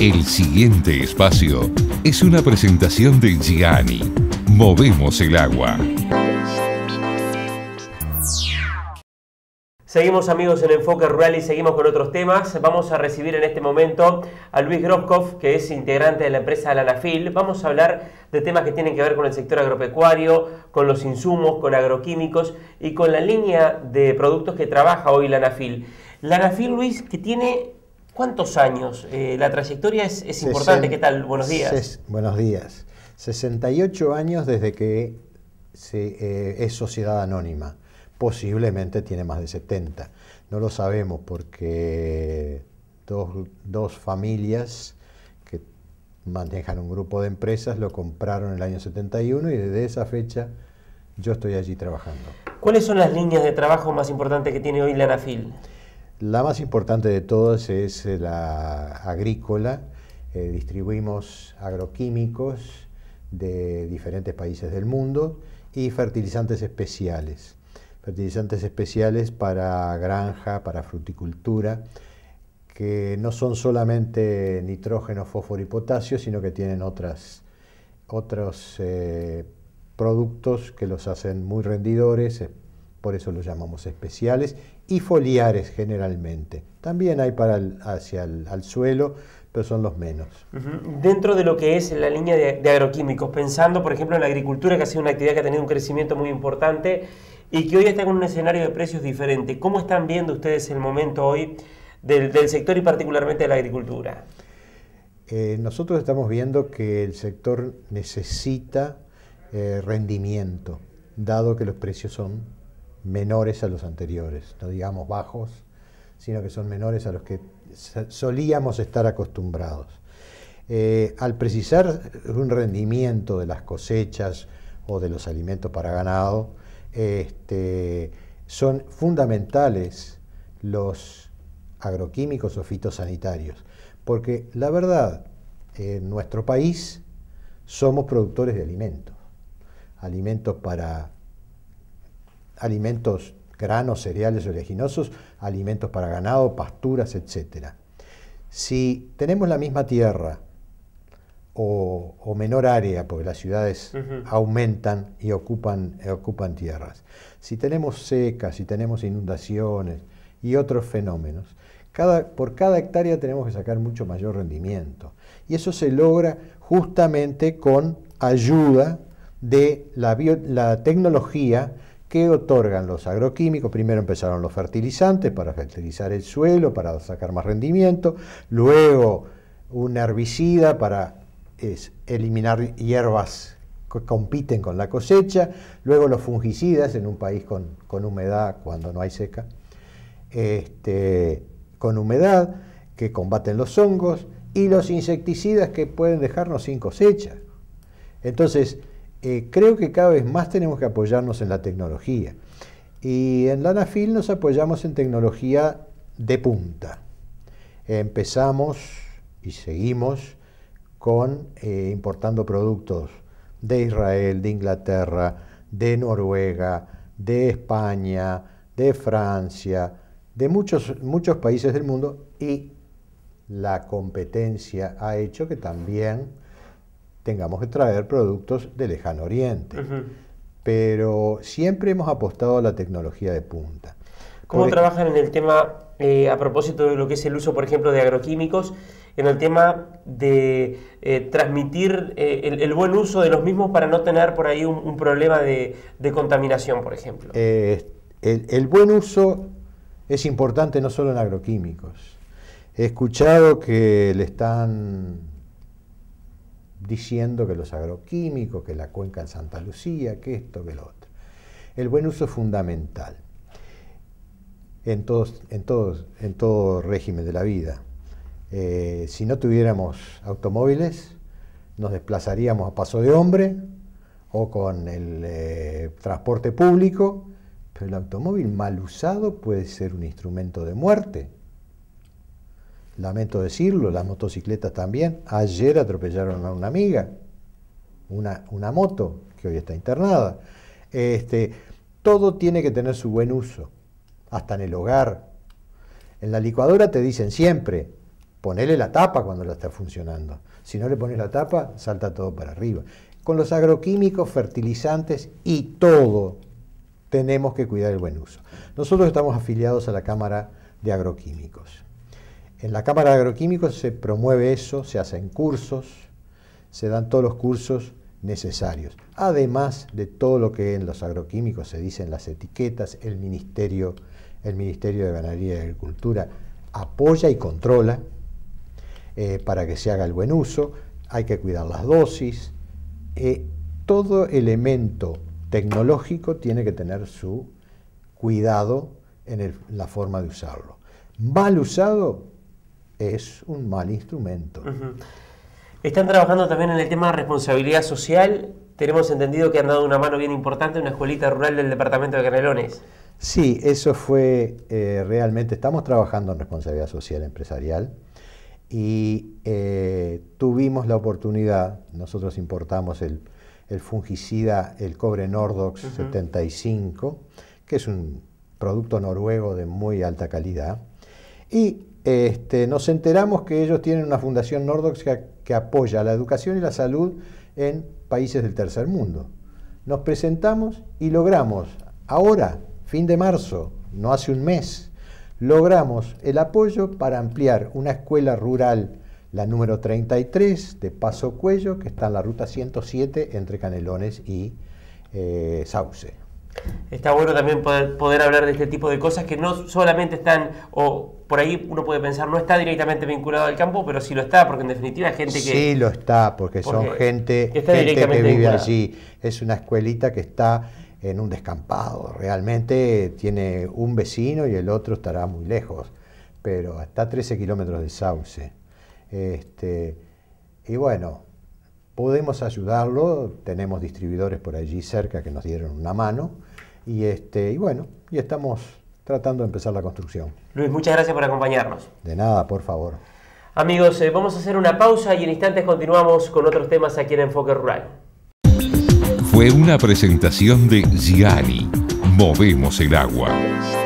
El siguiente espacio es una presentación de Gianni. Movemos el agua. Seguimos amigos en Enfoque Rural y seguimos con otros temas. Vamos a recibir en este momento a Luis Groskov, que es integrante de la empresa Lanafil. Vamos a hablar de temas que tienen que ver con el sector agropecuario, con los insumos, con agroquímicos y con la línea de productos que trabaja hoy Lanafil. Lanafil, Luis, que tiene ¿Cuántos años? Eh, la trayectoria es, importante. ¿Qué tal? Buenos días. buenos días. 68 años desde que eh, es sociedad anónima. Posiblemente tiene más de 70. No lo sabemos porque dos, dos familias que manejan un grupo de empresas lo compraron en el año 71 y desde esa fecha yo estoy allí trabajando. ¿Cuáles son las líneas de trabajo más importantes que tiene hoy la la más importante de todas es eh, la agrícola. Eh, distribuimos agroquímicos de diferentes países del mundo y fertilizantes especiales. Fertilizantes especiales para granja, para fruticultura, que no son solamente nitrógeno, fósforo y potasio, sino que tienen otras, otros eh, productos que los hacen muy rendidores, por eso los llamamos especiales, y foliares generalmente. También hay para hacia el al suelo, pero son los menos. Dentro de lo que es la línea de, agroquímicos, pensando por ejemplo en la agricultura, que ha sido una actividad que ha tenido un crecimiento muy importante y que hoy está en un escenario de precios diferente, ¿cómo están viendo ustedes el momento hoy del, sector y particularmente de la agricultura? Eh, nosotros estamos viendo que el sector necesita eh, rendimiento, dado que los precios son menores a los anteriores, no digamos bajos, sino que son menores a los que solíamos estar acostumbrados. Eh, al precisar un rendimiento de las cosechas o de los alimentos para ganado, este, son fundamentales los agroquímicos o fitosanitarios, porque la verdad, en nuestro país somos productores de alimentos, alimentos para alimentos, granos, cereales oleaginosos, alimentos para ganado, pasturas, etc. Si tenemos la misma tierra o, menor área, porque las ciudades aumentan y ocupan, ocupan tierras, si tenemos secas, si tenemos inundaciones y otros fenómenos, por cada hectárea tenemos que sacar mucho mayor rendimiento. Y eso se logra justamente con ayuda de la tecnología que otorgan los agroquímicos. Primero empezaron los fertilizantes para fertilizar el suelo, para sacar más rendimiento. Luego un herbicida para eliminar hierbas que compiten con la cosecha. Luego los fungicidas en un país con, con humedad cuando no hay seca. Este, con humedad que combaten los hongos y los insecticidas que pueden dejarnos sin cosecha. Entonces, eh, creo que cada vez más tenemos que apoyarnos en la tecnología. Y en Lanafil nos apoyamos en tecnología de punta. Empezamos y seguimos con eh, importando productos de Israel, de Inglaterra, de Noruega, de España, de Francia, de muchos, muchos países del mundo y la competencia ha hecho que también tengamos que traer productos de lejano oriente. Pero siempre hemos apostado a la tecnología de punta. ¿Cómo trabajan en el tema, eh, a propósito de lo que es el uso, por ejemplo, de agroquímicos, en el tema de eh, transmitir eh, el, buen uso de los mismos para no tener por ahí un, problema de, contaminación, por ejemplo? el buen uso es importante no solo en agroquímicos. He escuchado que le están diciendo que los agroquímicos, que la cuenca en Santa Lucía, que esto, que lo otro. El buen uso es fundamental en, todo régimen de la vida. Eh, si no tuviéramos automóviles, nos desplazaríamos a paso de hombre o con el eh, transporte público, pero el automóvil mal usado puede ser un instrumento de muerte lamento decirlo, las motocicletas también. Ayer atropellaron a una amiga, una, moto, que hoy está internada. Este, todo tiene que tener su buen uso, hasta en el hogar. En la licuadora te dicen siempre, ponele la tapa cuando la está funcionando. Si no le pones la tapa, salta todo para arriba. Con los agroquímicos, fertilizantes y todo, tenemos que cuidar el buen uso. Nosotros estamos afiliados a la Cámara de Agroquímicos. En la Cámara de Agroquímicos se promueve eso, se hacen cursos, se dan todos los cursos necesarios, además de todo lo que en los agroquímicos se dicen las etiquetas, el Ministerio, el Ministerio de Ganadería y Agricultura apoya y controla eh, para que se haga el buen uso, hay que cuidar las dosis, eh, todo elemento tecnológico tiene que tener su cuidado en la forma de usarlo. Mal usado es un mal instrumento. Están trabajando también en el tema de responsabilidad social. Tenemos entendido que han dado una mano bien importante a una escuelita rural del departamento de Canelones. Sí, eso fue eh, realmente, estamos trabajando en responsabilidad social empresarial y eh, tuvimos la oportunidad, nosotros importamos el, fungicida, el cobre Nordox 75, que es un producto noruego de muy alta calidad, y este, nos enteramos que ellos tienen una fundación Nordox que, apoya la educación y la salud en países del tercer mundo. Nos presentamos y logramos, ahora, fin de marzo, no hace un mes, logramos el apoyo para ampliar una escuela rural, la número 33 de Paso Cuello, que está en la ruta 107 entre Canelones y eh, Sauce. Está bueno también poder, hablar de este tipo de cosas que no solamente están, o por ahí uno puede pensar, no está directamente vinculado al campo, pero sí lo está, porque en definitiva hay gente que... Sí lo está, porque, son gente, que, gente que vive allí. Es una escuelita que está en un descampado, realmente tiene un vecino y el otro estará muy lejos, pero está a 13 kilómetros de Sauce. Este, y bueno, podemos ayudarlo, tenemos distribuidores por allí cerca que nos dieron una mano y, este, y bueno, y estamos tratando de empezar la construcción. Luis, muchas gracias por acompañarnos. De nada, por favor. Amigos, eh, vamos a hacer una pausa y en instantes continuamos con otros temas aquí en Enfoque Rural. Fue una presentación de Gianni. Movemos el agua.